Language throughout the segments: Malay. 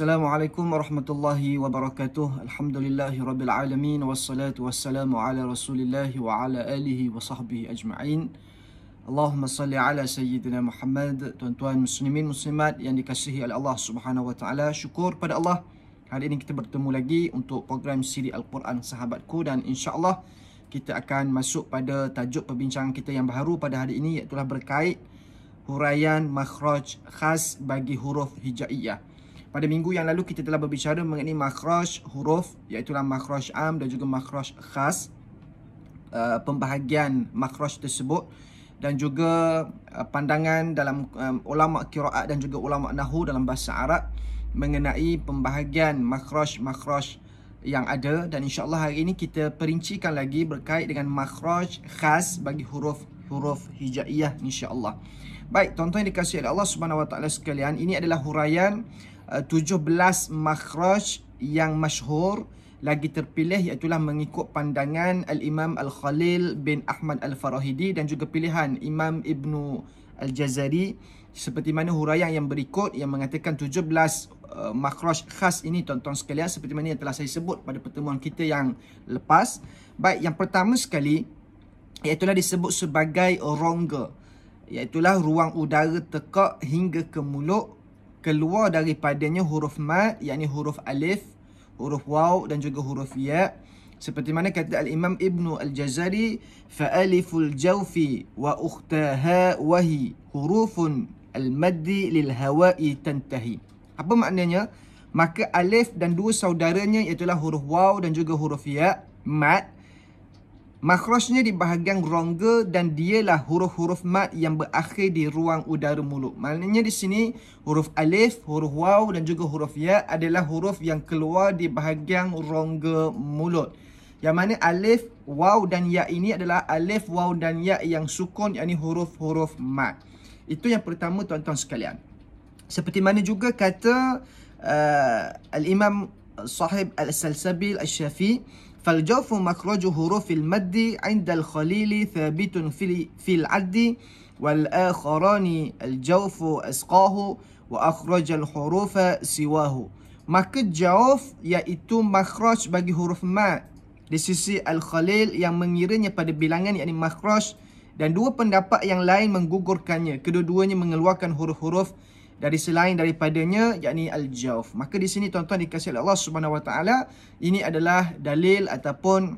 Assalamualaikum warahmatullahi wabarakatuh. Alhamdulillahi rabbil alamin wassalatu wassalamu ala rasulillahi wa ala alihi wa sahbihi ajma'in. Allahumma salli ala sayyidina Muhammad. Tuan-tuan muslimin muslimat yang dikasihi oleh Allah Subhanahu wa taala. Syukur pada Allah hari ini kita bertemu lagi untuk program siri Al-Quran sahabatku dan insya-Allah kita akan masuk pada tajuk perbincangan kita yang baru pada hari ini iaitu berkait huraian makhraj khas bagi huruf hijaiyah. Pada minggu yang lalu kita telah berbicara mengenai makhraj huruf iaitu lah makhraj am dan juga makhraj khas uh, pembahagian makhraj tersebut dan juga uh, pandangan dalam um, ulama qiraat dan juga ulama nahu dalam bahasa Arab mengenai pembahagian makhraj-makhraj yang ada dan insyaallah hari ini kita perincikan lagi berkait dengan makhraj khas bagi huruf huruf hijaiyah insyaallah. Baik, tuan-tuan dikasihi oleh Allah Subhanahu Wa Taala sekalian, ini adalah huraian Eh, uh, 17 makhraj yang masyhur lagi terpilih iaitulah mengikut pandangan al-Imam Al-Khalil bin Ahmad Al-Farahidi dan juga pilihan Imam Ibnu Al-Jazari seperti mana huraian yang berikut yang mengatakan 17 uh, eh, makhraj khas ini tuan-tuan sekalian seperti mana yang telah saya sebut pada pertemuan kita yang lepas baik yang pertama sekali iaitulah disebut sebagai rongga iaitulah ruang udara tekak hingga ke mulut keluar daripadanya huruf mat yakni huruf alif huruf waw dan juga huruf ya seperti mana kata al-imam ibnu al-jazari fa aliful jawfi wa ukhtaha wa hi huruf al-maddi lil hawai tantahi apa maknanya maka alif dan dua saudaranya iaitu huruf waw dan juga huruf ya mat Makhrajnya di bahagian rongga dan dialah huruf-huruf mat yang berakhir di ruang udara mulut. Maknanya di sini huruf alif, huruf waw dan juga huruf ya adalah huruf yang keluar di bahagian rongga mulut. Yang mana alif, waw dan ya ini adalah alif, waw dan ya yang sukun yakni huruf-huruf mat. Itu yang pertama tuan-tuan sekalian. Seperti mana juga kata uh, Al-Imam sahib Al-Salsabil Al-Syafi'i فالجوف مخرج حروف المد عند الخليل ثابت في في العد والآخران الجوف أسقاه وأخرج الحروف سواه مكت جوف يأتو مخرج bagi huruf ما di sisi Al-Khalil yang mengiranya pada bilangan yakni makhraj dan dua pendapat yang lain menggugurkannya. Kedua-duanya mengeluarkan huruf-huruf dari selain daripadanya yakni al-jawf. Maka di sini tuan-tuan dikasih oleh Allah Subhanahu Wa Taala ini adalah dalil ataupun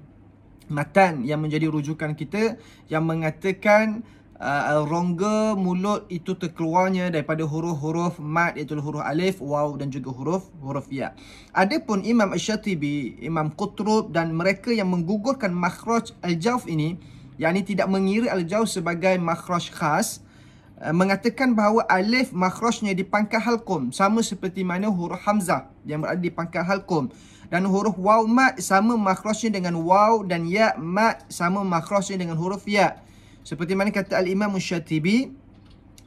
matan yang menjadi rujukan kita yang mengatakan uh, rongga mulut itu terkeluarnya daripada huruf-huruf mad iaitu huruf alif, waw dan juga huruf huruf ya. Adapun Imam Asy-Syatibi, Imam Qutrub dan mereka yang menggugurkan makhraj al-jawf ini yakni tidak mengira al-jawf sebagai makhraj khas Eh, mengatakan bahawa alif makhrajnya di pangkal halqum sama seperti mana huruf hamzah yang berada di pangkal halqum dan huruf waw ma sama makhrajnya dengan waw dan ya ma sama makhrajnya dengan huruf ya seperti mana kata al imam syatibi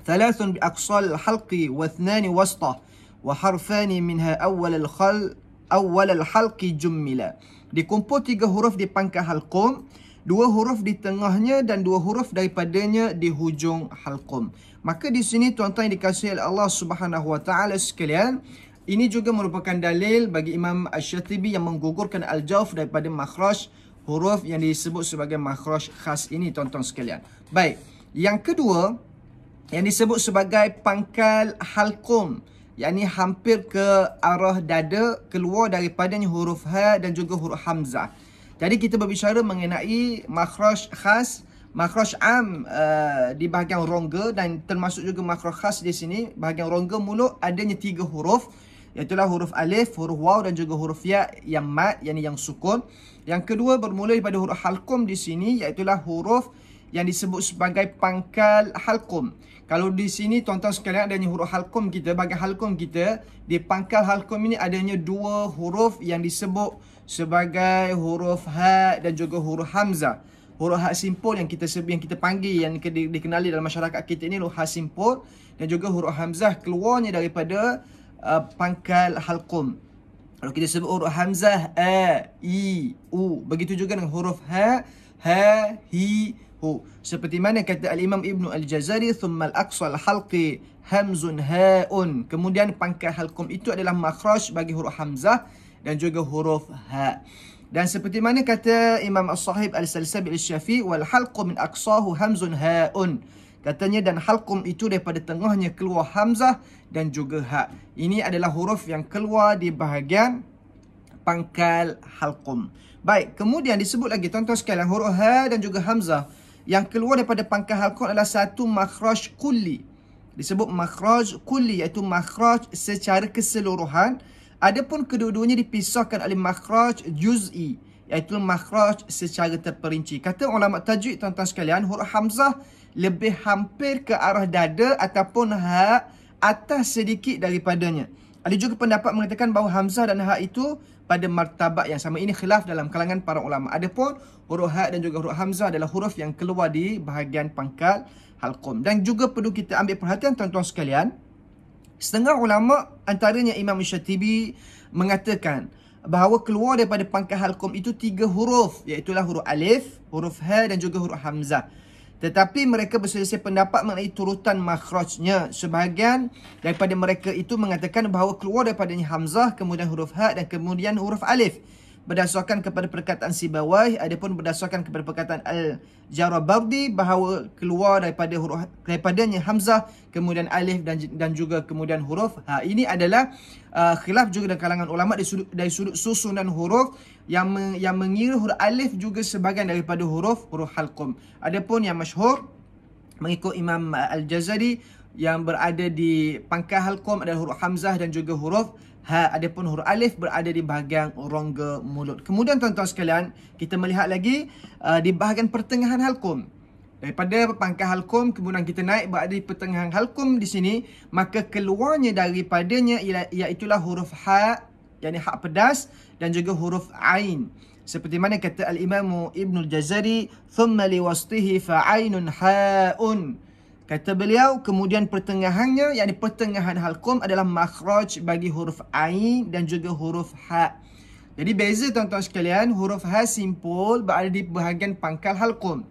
thalathun bi aqsal halqi wa thnani wasta wa harfani minha awwal al khal awwal al halqi jummila dikumpul tiga huruf di pangkal halqum dua huruf di tengahnya dan dua huruf daripadanya di hujung halqum. Maka di sini tuan-tuan yang dikasihi Allah Subhanahu sekalian, ini juga merupakan dalil bagi Imam Ash-Shatibi yang menggugurkan al-jawf daripada makhraj huruf yang disebut sebagai makhraj khas ini tuan-tuan sekalian. Baik, yang kedua yang disebut sebagai pangkal halqum yakni hampir ke arah dada keluar daripadanya huruf h ha dan juga huruf hamzah. Jadi kita berbicara mengenai makhraj khas, makhraj am uh, di bahagian rongga dan termasuk juga makhraj khas di sini bahagian rongga mulut adanya tiga huruf iaitu huruf alif, huruf waw dan juga huruf ya yang mat yakni yang sukun. Yang kedua bermula daripada huruf halkum di sini iaitu huruf uh, yang disebut sebagai pangkal halkum. Kalau di sini tuan-tuan sekalian adanya huruf halkum kita, bagi halkum kita, di pangkal halkum ini adanya dua huruf yang disebut sebagai huruf ha dan juga huruf hamzah. Huruf ha simpul yang kita yang kita panggil yang dikenali dalam masyarakat kita ini huruf ha simpul dan juga huruf hamzah keluarnya daripada uh, pangkal halkum. Kalau kita sebut huruf hamzah a e, i u begitu juga dengan huruf ha ha hi al seperti mana kata al-Imam Ibn al-Jazari thumma al-aqsa al-halqi hamzun ha'un kemudian pangkal halqum itu adalah makhraj bagi huruf hamzah dan juga huruf ha dan seperti mana kata Imam As-Sahib al Al Syafi wal halqu min aqsahu hamzun ha'un katanya dan halqum itu daripada tengahnya keluar hamzah dan juga ha ini adalah huruf yang keluar di bahagian pangkal halqum baik kemudian disebut lagi tuan-tuan sekalian huruf ha dan juga hamzah yang keluar daripada pangkah halkot adalah satu makhraj kulli. Disebut makhraj kulli iaitu makhraj secara keseluruhan. Adapun kedua-duanya dipisahkan oleh makhraj juz'i iaitu makhraj secara terperinci. Kata ulama tajwid tuan-tuan sekalian, huruf hamzah lebih hampir ke arah dada ataupun ha atas sedikit daripadanya. Ada juga pendapat mengatakan bahawa hamzah dan ha itu pada martabat yang sama ini khilaf dalam kalangan para ulama. Adapun huruf ha dan juga huruf hamzah adalah huruf yang keluar di bahagian pangkal halqum. Dan juga perlu kita ambil perhatian tuan-tuan sekalian. Setengah ulama antaranya Imam Syatibi mengatakan bahawa keluar daripada pangkal halqum itu tiga huruf iaitulah huruf alif, huruf ha dan juga huruf hamzah. Tetapi mereka berselisih pendapat mengenai turutan makhrajnya. Sebahagian daripada mereka itu mengatakan bahawa keluar daripadanya Hamzah, kemudian huruf Ha dan kemudian huruf Alif berdasarkan kepada perkataan Sibawai ada pun berdasarkan kepada perkataan Al-Jarabardi bahawa keluar daripada huruf daripadanya hamzah kemudian alif dan dan juga kemudian huruf ha ini adalah uh, khilaf juga dalam kalangan ulama dari sudut dari sudut susunan huruf yang me, yang mengira huruf alif juga sebahagian daripada huruf huruf halqum adapun yang masyhur mengikut Imam Al-Jazari yang berada di pangkal halkom adalah huruf hamzah dan juga huruf ha adapun huruf alif berada di bahagian rongga mulut. Kemudian tuan-tuan sekalian, kita melihat lagi uh, di bahagian pertengahan halkom. Daripada pangkal halkom kemudian kita naik berada di pertengahan halkom di sini, maka keluarnya daripadanya iaitu huruf ha yakni hak pedas dan juga huruf ain. Seperti mana kata al-Imam Ibnul Jazari, "Thumma liwastihi faainun ha'un." Kata beliau, kemudian pertengahannya, yang di pertengahan halkum adalah makhraj bagi huruf Ain dan juga huruf Ha. Jadi beza tuan-tuan sekalian, huruf Ha simpul berada di bahagian pangkal halkum.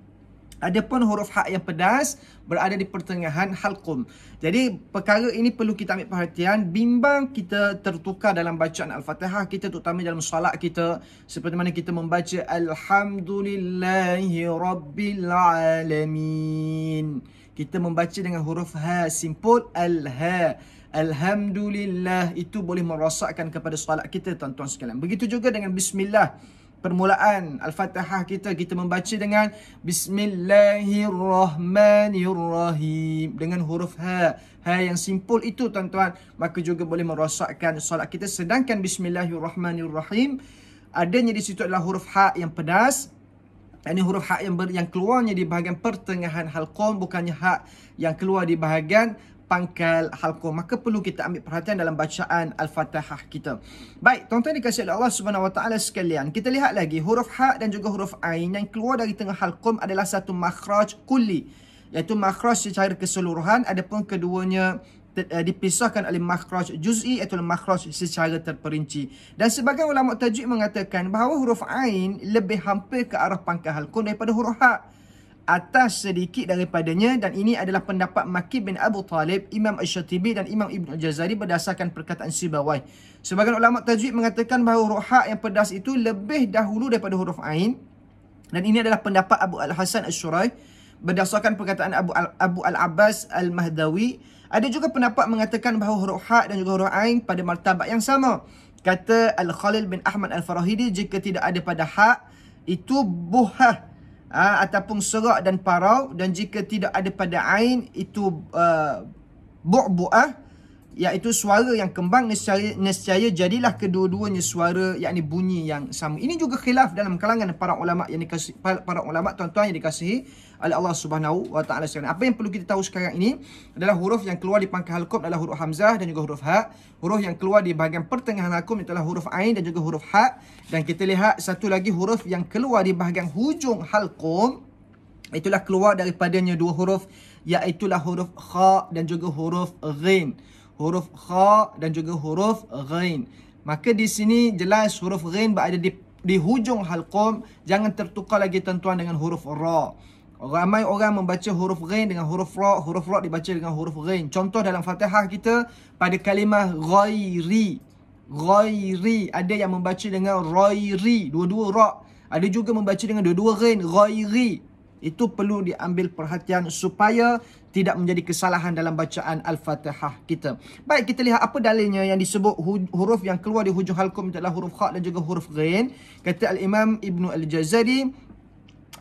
Adapun huruf Ha yang pedas berada di pertengahan halkum. Jadi perkara ini perlu kita ambil perhatian, bimbang kita tertukar dalam bacaan Al-Fatihah kita terutama dalam solat kita. Seperti mana kita membaca Alhamdulillahi Rabbil Alhamdulillahi Rabbil Alamin kita membaca dengan huruf ha simpul al-ha alhamdulillah itu boleh merosakkan kepada solat kita tuan-tuan sekalian begitu juga dengan bismillah permulaan al-fatihah kita kita membaca dengan bismillahirrahmanirrahim dengan huruf ha ha yang simpul itu tuan-tuan maka juga boleh merosakkan solat kita sedangkan bismillahirrahmanirrahim adanya di situ adalah huruf ha yang pedas ini huruf hak yang ber, yang keluarnya di bahagian pertengahan halqum bukannya hak yang keluar di bahagian pangkal halqum maka perlu kita ambil perhatian dalam bacaan al-fatihah kita baik tuan-tuan dikasih oleh Allah Subhanahu wa taala sekalian kita lihat lagi huruf hak dan juga huruf ain yang keluar dari tengah halqum adalah satu makhraj kuli, iaitu makhraj secara keseluruhan adapun keduanya ter, uh, dipisahkan oleh makhraj juz'i atau makhraj secara terperinci. Dan sebagai ulama tajwid mengatakan bahawa huruf ain lebih hampir ke arah pangkal halkun daripada huruf ha atas sedikit daripadanya dan ini adalah pendapat Makib bin Abu Talib, Imam Ash-Shatibi dan Imam Ibn Jazari berdasarkan perkataan Sibawai. Sebagian ulama tajwid mengatakan bahawa huruf ha yang pedas itu lebih dahulu daripada huruf ain dan ini adalah pendapat Abu Al-Hasan Ash-Shuraih. Al berdasarkan perkataan Abu Al- Abu Al-Abbas Al-Mahdawi ada juga pendapat mengatakan bahawa huruf ha dan juga huruf ain pada martabat yang sama kata Al-Khalil bin Ahmad Al-Farahidi jika tidak ada pada ha itu buha ha, ah, ataupun serak dan parau dan jika tidak ada pada ain itu uh, bu'bu'ah iaitu suara yang kembang nescaya, nescaya jadilah kedua-duanya suara yakni bunyi yang sama. Ini juga khilaf dalam kalangan para ulama yang dikasih para ulama tuan-tuan yang dikasihi oleh Allah Subhanahu wa taala Apa yang perlu kita tahu sekarang ini adalah huruf yang keluar di pangkal qaf adalah huruf hamzah dan juga huruf ha. Huruf yang keluar di bahagian pertengahan halqum adalah huruf ain dan juga huruf ha. Dan kita lihat satu lagi huruf yang keluar di bahagian hujung halqum itulah keluar daripadanya dua huruf iaitu huruf kha dan juga huruf ghin huruf kha dan juga huruf ghain. Maka di sini jelas huruf ghain berada di di hujung halqum, jangan tertukar lagi tuan-tuan dengan huruf ra. Ramai orang membaca huruf ghain dengan huruf ra, huruf ra dibaca dengan huruf ghain. Contoh dalam Fatihah kita pada kalimah ghairi. Ghairi ada yang membaca dengan ghairi, dua-dua ra. Ada juga membaca dengan dua-dua ghain, ghairi. Itu perlu diambil perhatian supaya tidak menjadi kesalahan dalam bacaan Al-Fatihah kita. Baik, kita lihat apa dalilnya yang disebut huruf yang keluar di hujung halkum adalah huruf Kha' dan juga huruf ghain. Kata Al-Imam Ibn Al-Jazari,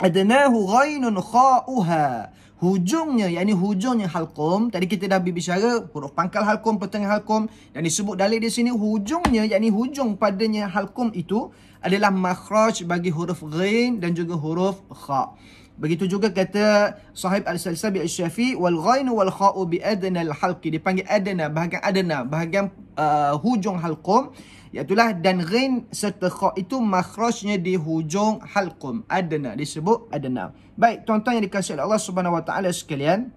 Adnahu ghainun kha'uha. Hujungnya, yakni hujungnya halkum. Tadi kita dah berbicara huruf pangkal halkum, pertengah halkum. Yang disebut dalil di sini, hujungnya, yakni hujung padanya halkum itu adalah makhraj bagi huruf ghain dan juga huruf kha'. Begitu juga kata sahib al-salsabi al-syafi wal ghainu wal kha'u bi adna al-halqi dipanggil adna bahagian adna bahagian uh, hujung halqum iaitulah dan ghain serta kha itu makhrajnya di hujung halqum adna disebut adna. Baik tuan-tuan yang dikasihi oleh Allah Subhanahu wa taala sekalian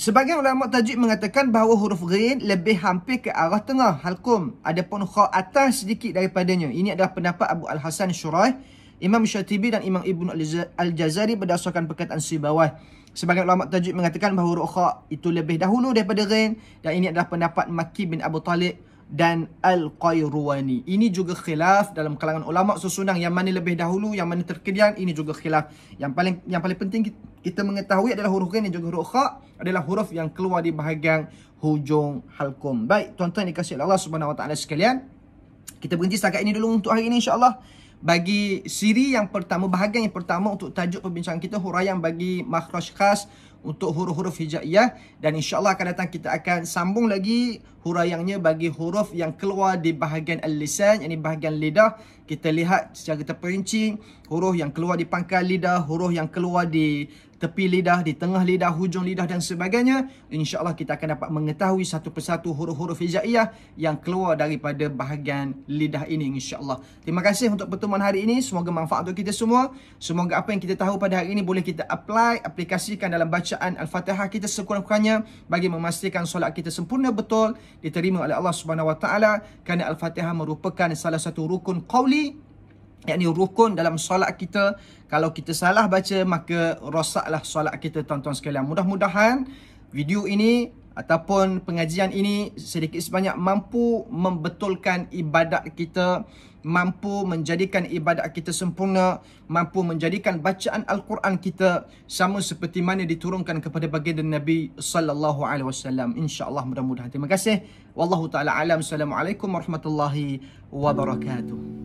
Sebagian ulama tajwid mengatakan bahawa huruf ghain lebih hampir ke arah tengah halqum pun kha atas sedikit daripadanya. Ini adalah pendapat Abu Al-Hasan Syuraih. Imam Syatibi dan Imam Ibn Al-Jazari berdasarkan perkataan si bawah. Sebagai ulama tajwid mengatakan bahawa rukha itu lebih dahulu daripada ghain dan ini adalah pendapat Maki bin Abu Talib dan Al-Qairwani. Ini juga khilaf dalam kalangan ulama susunang yang mana lebih dahulu, yang mana terkedian, ini juga khilaf. Yang paling yang paling penting kita mengetahui adalah huruf ghain dan juga huruf kha adalah huruf yang keluar di bahagian hujung halkum. Baik, tuan-tuan dikasih Allah Subhanahu Wa Taala sekalian. Kita berhenti setakat ini dulu untuk hari ini insya-Allah bagi siri yang pertama bahagian yang pertama untuk tajuk perbincangan kita huraian bagi makhraj khas untuk huruf-huruf hijaiyah dan insyaallah akan datang kita akan sambung lagi huraiannya bagi huruf yang keluar di bahagian al-lisan yakni bahagian lidah kita lihat secara terperinci huruf yang keluar di pangkal lidah huruf yang keluar di tepi lidah, di tengah lidah, hujung lidah dan sebagainya. InsyaAllah kita akan dapat mengetahui satu persatu huruf-huruf hijaiyah yang keluar daripada bahagian lidah ini insyaAllah. Terima kasih untuk pertemuan hari ini. Semoga manfaat untuk kita semua. Semoga apa yang kita tahu pada hari ini boleh kita apply, aplikasikan dalam bacaan Al-Fatihah kita sekurang-kurangnya bagi memastikan solat kita sempurna betul diterima oleh Allah Subhanahu Wa Taala kerana Al-Fatihah merupakan salah satu rukun qawli yang yakni rukun dalam solat kita. Kalau kita salah baca, maka rosaklah solat kita tuan-tuan sekalian. Mudah-mudahan video ini ataupun pengajian ini sedikit sebanyak mampu membetulkan ibadat kita, mampu menjadikan ibadat kita sempurna, mampu menjadikan bacaan al-Quran kita sama seperti mana diturunkan kepada baginda Nabi sallallahu alaihi wasallam. Insya-Allah mudah-mudahan. Terima kasih. Wallahu taala alam. Assalamualaikum warahmatullahi wabarakatuh.